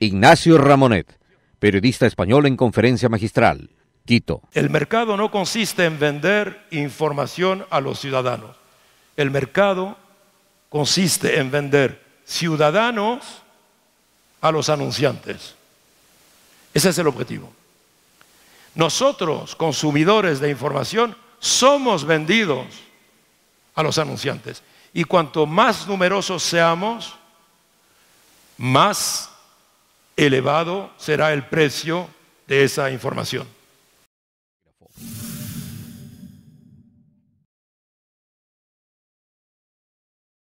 Ignacio Ramonet, periodista español en conferencia magistral, Quito. El mercado no consiste en vender información a los ciudadanos. El mercado consiste en vender ciudadanos a los anunciantes. Ese es el objetivo. Nosotros, consumidores de información, somos vendidos a los anunciantes. Y cuanto más numerosos seamos, más elevado será el precio de esa información.